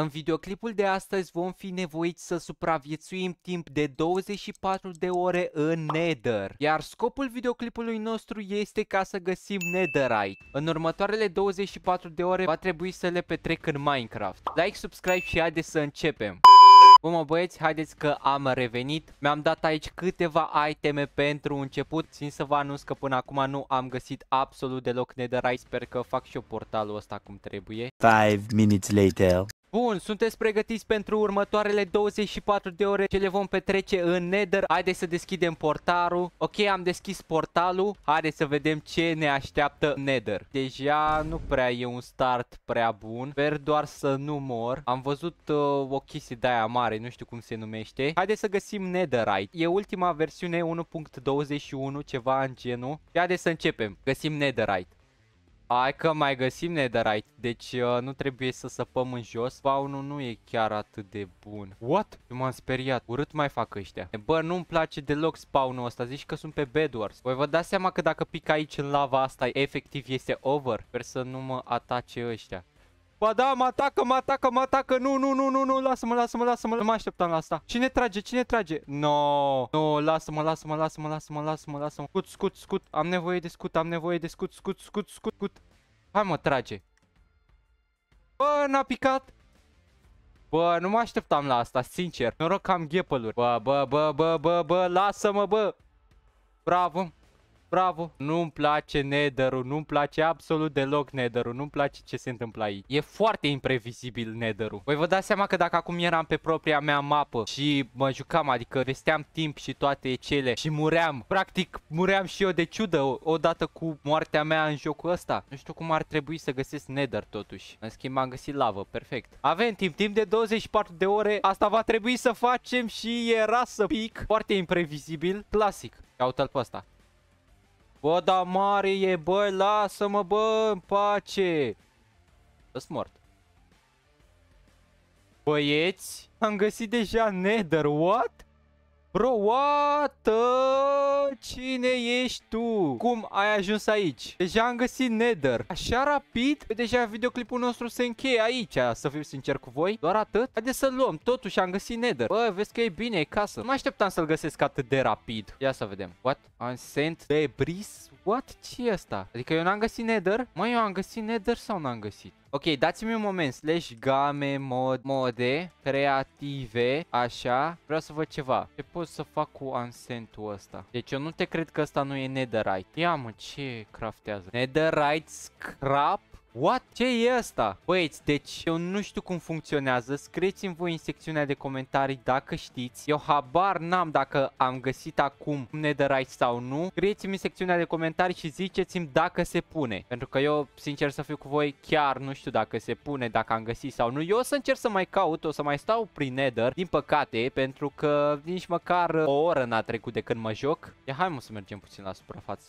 În videoclipul de astăzi vom fi nevoiți să supraviețuim timp de 24 de ore în Nether, iar scopul videoclipului nostru este ca să găsim Netherite. În următoarele 24 de ore va trebui să le petrec în Minecraft. Like, subscribe și haideți să începem! Bun băieți, haideți că am revenit Mi-am dat aici câteva iteme pentru început Țin să vă anunț că până acum nu am găsit absolut deloc netherite Sper că fac și eu portalul ăsta cum trebuie 5 minutes later Bun, sunteți pregătiți pentru următoarele 24 de ore ce le vom petrece în Nether. Haideți să deschidem portarul. Ok, am deschis portalul. Haideți să vedem ce ne așteaptă Nether. Deja nu prea e un start prea bun. Sper doar să nu mor. Am văzut uh, o chestie de-aia mare, nu știu cum se numește. Haideți să găsim Netherite. E ultima versiune 1.21, ceva în genul. Haideți să începem. Găsim Netherite. Hai că mai găsim netherite, deci uh, nu trebuie să săpăm în jos. Spawnul nu e chiar atât de bun. What? m-am speriat. Urât mai fac ăștia. Bă, nu-mi place deloc spawnul ăsta. Zici că sunt pe Bedwars. Voi vă dați seama că dacă pic aici în lava asta, efectiv este over. Sper să nu mă atace ăștia. Ba da, mă atacă, mă atacă, mă atacă, nu, nu, nu, nu, nu, lasă-mă, lasă-mă, lasă-mă, nu mă așteptam la asta. Cine trage, cine trage? No, nu, no, lasă-mă, lasă-mă, lasă-mă, lasă-mă, lasă-mă, lasă-mă. Scut, scut, scut, am nevoie de scut, am nevoie de scut, scut, scut, scut, scut. Hai mă, trage. Bă, n-a picat. Bă, nu mă așteptam la asta, sincer. Noroc că am ghepăluri. Bă, bă, bă, bă, bă, bă, lasă-mă, bă. Bravo bravo. Nu-mi place nether-ul, nu-mi place absolut deloc nether-ul, nu-mi place ce se întâmplă aici. E foarte imprevizibil nether-ul. Voi vă dați seama că dacă acum eram pe propria mea mapă și mă jucam, adică vesteam timp și toate cele și muream, practic muream și eu de ciudă odată cu moartea mea în jocul ăsta. Nu știu cum ar trebui să găsesc nether totuși. În schimb am găsit lavă, perfect. Avem timp, timp de 24 de ore, asta va trebui să facem și era să pic. Foarte imprevizibil, clasic. Caută-l pe ăsta. Bă, da mare e, bă, lasă-mă, bă, în pace. Sunt mort. Băieți, am găsit deja Nether, what? Bro, what Cine ești tu? Cum ai ajuns aici? Deja am găsit Nether. Așa rapid? Păi deja videoclipul nostru se încheie aici, să fiu sincer cu voi. Doar atât? Haideți să luăm. Totuși am găsit Nether. Bă, vezi că e bine, e casă. Nu mă așteptam să-l găsesc atât de rapid. Ia să vedem. What? sent? debris? What? ce e asta? Adică eu n-am găsit Nether? Mai eu am găsit Nether sau n-am găsit? Ok, dați-mi un moment. Slash game mod, mode creative. Așa. Vreau să văd ceva. Ce pot să fac cu ansentul ăsta? Deci eu nu te cred că ăsta nu e netherite. Ia mă, ce craftează? Netherite scrap What? ce e asta? Băieți, deci eu nu știu cum funcționează, scrieți-mi voi în secțiunea de comentarii dacă știți. Eu habar n-am dacă am găsit acum netherite sau nu. Scrieți-mi în secțiunea de comentarii și ziceți-mi dacă se pune. Pentru că eu, sincer să fiu cu voi, chiar nu știu dacă se pune, dacă am găsit sau nu. Eu o să încerc să mai caut, o să mai stau prin nether, din păcate, pentru că nici măcar o oră n-a trecut de când mă joc. Ia hai mă să mergem puțin la suprafață.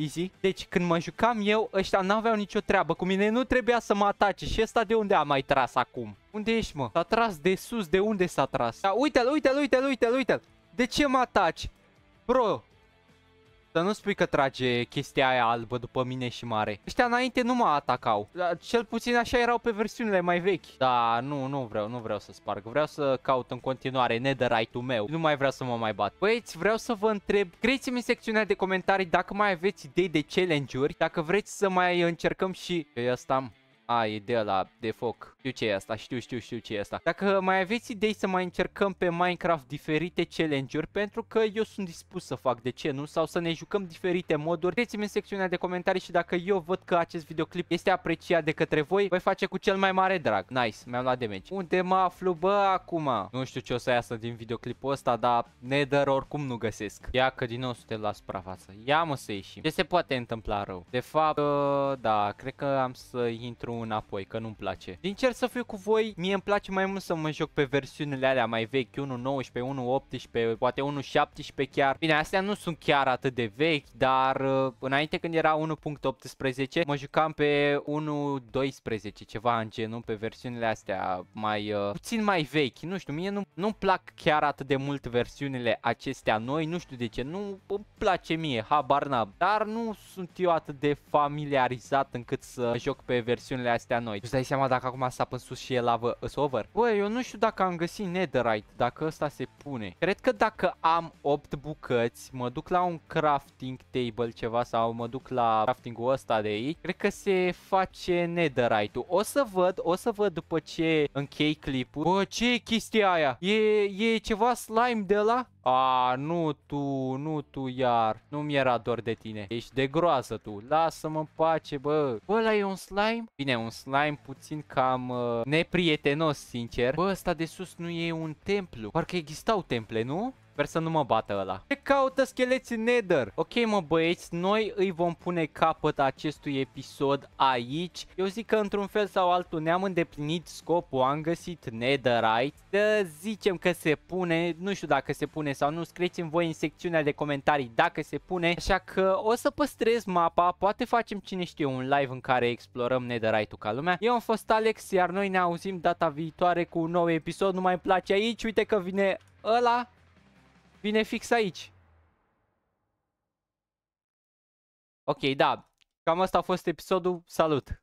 Easy. Deci când mă jucam eu, ăștia n-aveau nicio treabă cu mine. Nu trebuia să mă atace. Și ăsta de unde a mai tras acum? Unde ești, mă? S-a tras de sus. De unde s-a tras? Da, uite-l, uite-l, uite-l, uite-l, uite-l. De ce mă ataci? Bro, dar nu spui că trage chestia aia albă după mine și mare. Ăștia înainte nu mă atacau. Cel puțin așa erau pe versiunile mai vechi. Da, nu, nu vreau, nu vreau să sparg. Vreau să caut în continuare netherite-ul meu. Nu mai vreau să mă mai bat. Băieți, vreau să vă întreb. Scrieți-mi în secțiunea de comentarii dacă mai aveți idei de challenge-uri. Dacă vreți să mai încercăm și... Eu păi asta am. A, e de la de foc. Știu ce e asta, știu, știu, știu ce e asta. Dacă mai aveți idei să mai încercăm pe Minecraft diferite challenge-uri, pentru că eu sunt dispus să fac, de ce nu? Sau să ne jucăm diferite moduri, scrieți-mi în secțiunea de comentarii și dacă eu văd că acest videoclip este apreciat de către voi, voi face cu cel mai mare drag. Nice, mi-am luat damage. Unde mă aflu, bă, acum? Nu știu ce o să iasă din videoclipul ăsta, dar nether oricum nu găsesc. Ia că din nou suntem la suprafață. Ia mă să ieșim. Ce se poate întâmpla rău? De fapt, uh, da, cred că am să intru nu înapoi, că nu-mi place. Din cer să fiu cu voi, mie îmi place mai mult să mă joc pe versiunile alea mai vechi, 1.19, 1.18, poate 1.17 chiar. Bine, astea nu sunt chiar atât de vechi, dar uh, înainte când era 1.18, mă jucam pe 1.12, ceva în genul, pe versiunile astea mai uh, puțin mai vechi. Nu știu, mie nu, nu-mi plac chiar atât de mult versiunile acestea noi, nu știu de ce, nu îmi place mie, habar n-am. Dar nu sunt eu atât de familiarizat încât să joc pe versiunile zonele astea noi. Tu dai seama dacă acum s-a în sus și e lavă is over? Bă, eu nu știu dacă am găsit netherite, dacă ăsta se pune. Cred că dacă am 8 bucăți, mă duc la un crafting table ceva sau mă duc la craftingul ăsta de aici, cred că se face netherite-ul. O să văd, o să văd după ce închei clipul. Bă, ce e chestia aia? E, e ceva slime de la? A, nu tu, nu tu iar. Nu mi-era dor de tine. Ești de groază tu. Lasă-mă în pace, bă. Bă, ăla e un slime? Bine, un slime puțin cam uh, neprietenos, sincer. Bă, ăsta de sus nu e un templu. Parcă existau temple, nu? Sper să nu mă bată ăla. Ce caută scheleții Nether? Ok, mă băieți, noi îi vom pune capăt acestui episod aici. Eu zic că într-un fel sau altul ne-am îndeplinit scopul, am găsit Netherite. Da, zicem că se pune, nu știu dacă se pune sau nu, scrieți în voi în secțiunea de comentarii dacă se pune. Așa că o să păstrez mapa, poate facem cine știe un live în care explorăm Netherite-ul ca lumea. Eu am fost Alex, iar noi ne auzim data viitoare cu un nou episod. Nu mai place aici, uite că vine ăla vine fix aici. Ok, da. Cam asta a fost episodul. Salut!